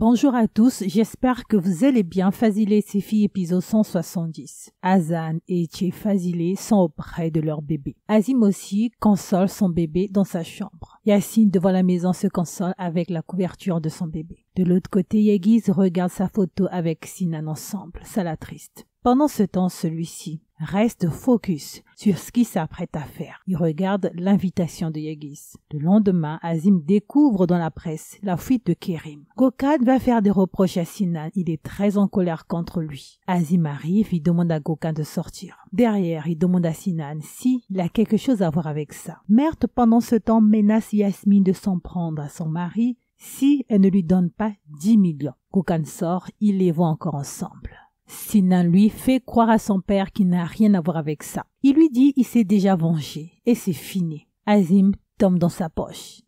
Bonjour à tous, j'espère que vous allez bien. Fazilé filles, épisode 170. Azan et Che Fazilé sont auprès de leur bébé. Azim aussi console son bébé dans sa chambre. Yacine devant la maison se console avec la couverture de son bébé. De l'autre côté, Yagiz regarde sa photo avec Sinan ensemble. Ça la triste. Pendant ce temps, celui-ci Reste focus sur ce qu'il s'apprête à faire. Il regarde l'invitation de Yegis. Le lendemain, Azim découvre dans la presse la fuite de Kerim. Gokhan va faire des reproches à Sinan. Il est très en colère contre lui. Azim arrive, il demande à Gokan de sortir. Derrière, il demande à Sinan s'il a quelque chose à voir avec ça. Merthe, pendant ce temps, menace Yasmine de s'en prendre à son mari si elle ne lui donne pas 10 millions. Gokhan sort, il les voit encore ensemble. Sinan lui fait croire à son père qu'il n'a rien à voir avec ça. Il lui dit il s'est déjà vengé et c'est fini. Azim tombe dans sa poche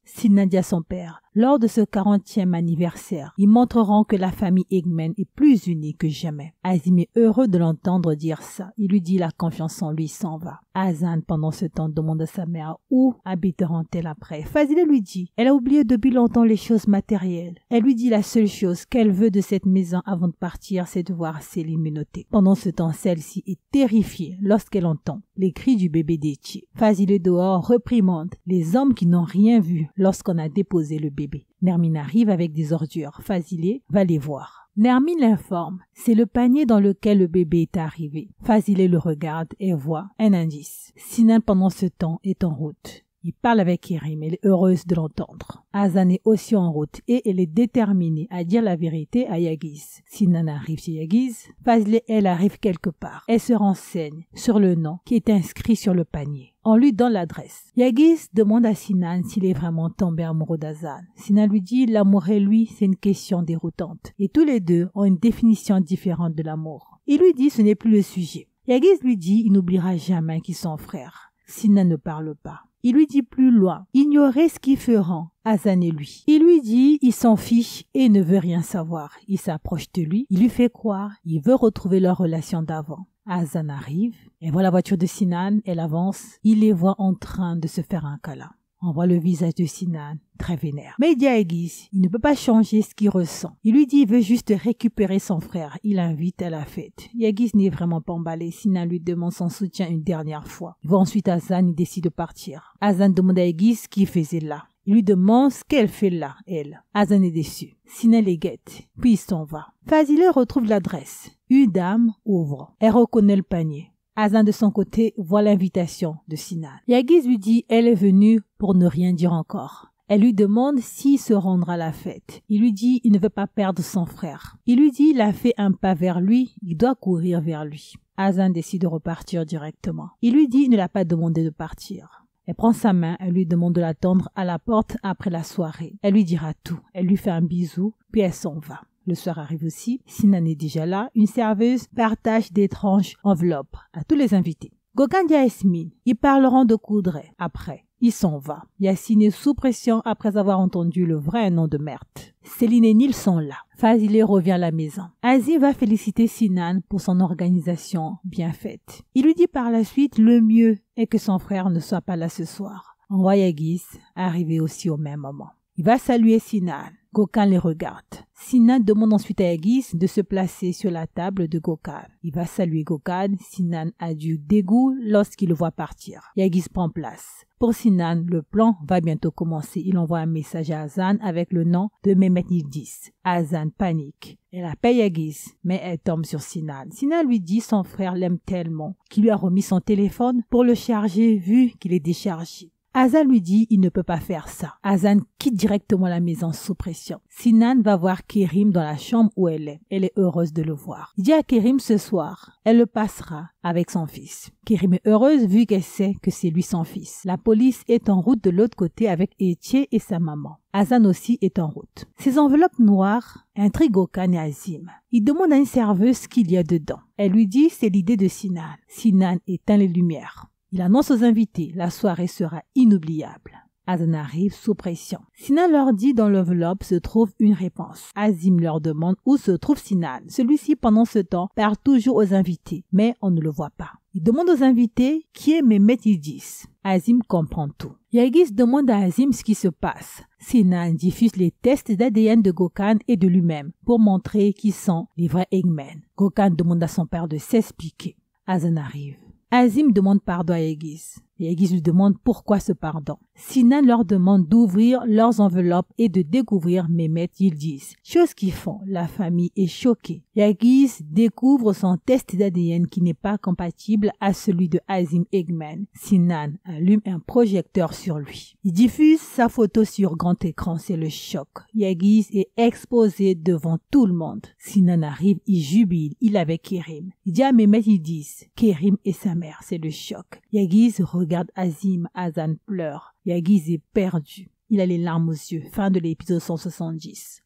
à son père. Lors de ce 40e anniversaire, ils montreront que la famille Eggman est plus unie que jamais. Azim est heureux de l'entendre dire ça. Il lui dit la confiance en lui s'en va. Azan, pendant ce temps, demande à sa mère où habiteront-elles après. Fazile lui dit, elle a oublié depuis longtemps les choses matérielles. Elle lui dit la seule chose qu'elle veut de cette maison avant de partir, c'est de voir Céline Pendant ce temps, celle-ci est terrifiée lorsqu'elle entend les cris du bébé d'Echi. Fazile dehors reprimande les hommes qui n'ont rien vu lorsqu'on a déposé le bébé. Nermine arrive avec des ordures. Fazilé va les voir. Nermine l'informe. C'est le panier dans lequel le bébé est arrivé. Fazilé le regarde et voit un indice. Sinan, pendant ce temps, est en route. Il parle avec Irim, elle est heureuse de l'entendre. Hazan est aussi en route et elle est déterminée à dire la vérité à Yagiz. Sinan arrive chez Yagiz, Fazilé, elle arrive quelque part. Elle se renseigne sur le nom qui est inscrit sur le panier. On lui donne l'adresse. Yagis demande à Sinan s'il est vraiment tombé amoureux d'Azan. Sinan lui dit l'amour et lui, c'est une question déroutante. Et tous les deux ont une définition différente de l'amour. Il lui dit ce n'est plus le sujet. Yagis lui dit il n'oubliera jamais qu'ils sont frères. Sinan ne parle pas. Il lui dit plus loin, ignorez ce qu'ils feront, Hazan et lui. Il lui dit, il s'en fiche et ne veut rien savoir. Il s'approche de lui, il lui fait croire, il veut retrouver leur relation d'avant. Hazan arrive, elle voit la voiture de Sinan, elle avance, il les voit en train de se faire un câlin. On voit le visage de Sinan, très vénère. Mais Yagiz, il ne peut pas changer ce qu'il ressent. Il lui dit il veut juste récupérer son frère. Il l'invite à la fête. yagis n'est vraiment pas emballé. Sinan lui demande son soutien une dernière fois. Il va ensuite à et décide de partir. Azan demande à Yagiz ce qu'il faisait là. Il lui demande ce qu'elle fait là, elle. Azan est déçu. Sinan les guette. Puis il s'en va. Fazile retrouve l'adresse. Une dame ouvre. Elle reconnaît le panier. Hazan de son côté voit l'invitation de Sina Yagiz lui dit elle est venue pour ne rien dire encore. Elle lui demande s'il se rendra à la fête. Il lui dit il ne veut pas perdre son frère. Il lui dit il a fait un pas vers lui, il doit courir vers lui. Hazan décide de repartir directement. Il lui dit il ne l'a pas demandé de partir. Elle prend sa main, elle lui demande de l'attendre à la porte après la soirée. Elle lui dira tout, elle lui fait un bisou, puis elle s'en va. Le soir arrive aussi, Sinan est déjà là, une serveuse partage d'étranges enveloppes à tous les invités. Gogandia et Esmine ils parleront de Coudray après. Il s'en va. Yassine est sous pression après avoir entendu le vrai nom de Merthe. Céline et Nils sont là. Fazile revient à la maison. Aziz va féliciter Sinan pour son organisation bien faite. Il lui dit par la suite le mieux est que son frère ne soit pas là ce soir. Royagis arrivé aussi au même moment. Il va saluer Sinan. Gokan les regarde. Sinan demande ensuite à Aegis de se placer sur la table de Gokan. Il va saluer Gokan. Sinan a du dégoût lorsqu'il le voit partir. Aegis prend place. Pour Sinan, le plan va bientôt commencer. Il envoie un message à Hazan avec le nom de Mehmet 10. Hazan panique. Elle appelle Yagis, mais elle tombe sur Sinan. Sinan lui dit son frère l'aime tellement qu'il lui a remis son téléphone pour le charger vu qu'il est déchargé. Hazan lui dit il ne peut pas faire ça. Hazan quitte directement la maison sous pression. Sinan va voir Kerim dans la chambre où elle est. Elle est heureuse de le voir. Il dit à Kerim ce soir, elle le passera avec son fils. Kerim est heureuse vu qu'elle sait que c'est lui son fils. La police est en route de l'autre côté avec Etier et sa maman. Hazan aussi est en route. Ces enveloppes noires intriguent Okan et Azim. Il demande à une serveuse ce qu'il y a dedans. Elle lui dit c'est l'idée de Sinan. Sinan éteint les lumières. Il annonce aux invités, la soirée sera inoubliable. Azan arrive sous pression. Sinan leur dit dans l'enveloppe se trouve une réponse. Azim leur demande où se trouve Sinan. Celui-ci, pendant ce temps, parle toujours aux invités, mais on ne le voit pas. Il demande aux invités qui est Mehmet Idis. Azim comprend tout. Yagis demande à Azim ce qui se passe. Sinan diffuse les tests d'ADN de Gokan et de lui-même pour montrer qui sont les vrais Eggmen. Gokan demande à son père de s'expliquer. Azan arrive. Azim demande pardon à Aegis. Yagiz lui demande pourquoi ce pardon. Sinan leur demande d'ouvrir leurs enveloppes et de découvrir Mehmet disent. Chose qu'ils font, la famille est choquée. Yagis découvre son test d'ADN qui n'est pas compatible à celui de Azim Eggman. Sinan allume un projecteur sur lui. Il diffuse sa photo sur grand écran, c'est le choc. Yagis est exposé devant tout le monde. Sinan arrive, il jubile, il avait Kerim. Il dit à Mehmet disent. Kerim et sa mère, c'est le choc. Yagis regarde Azim, Azan pleure. Yagiz est perdu. Il a les larmes aux yeux. Fin de l'épisode 170.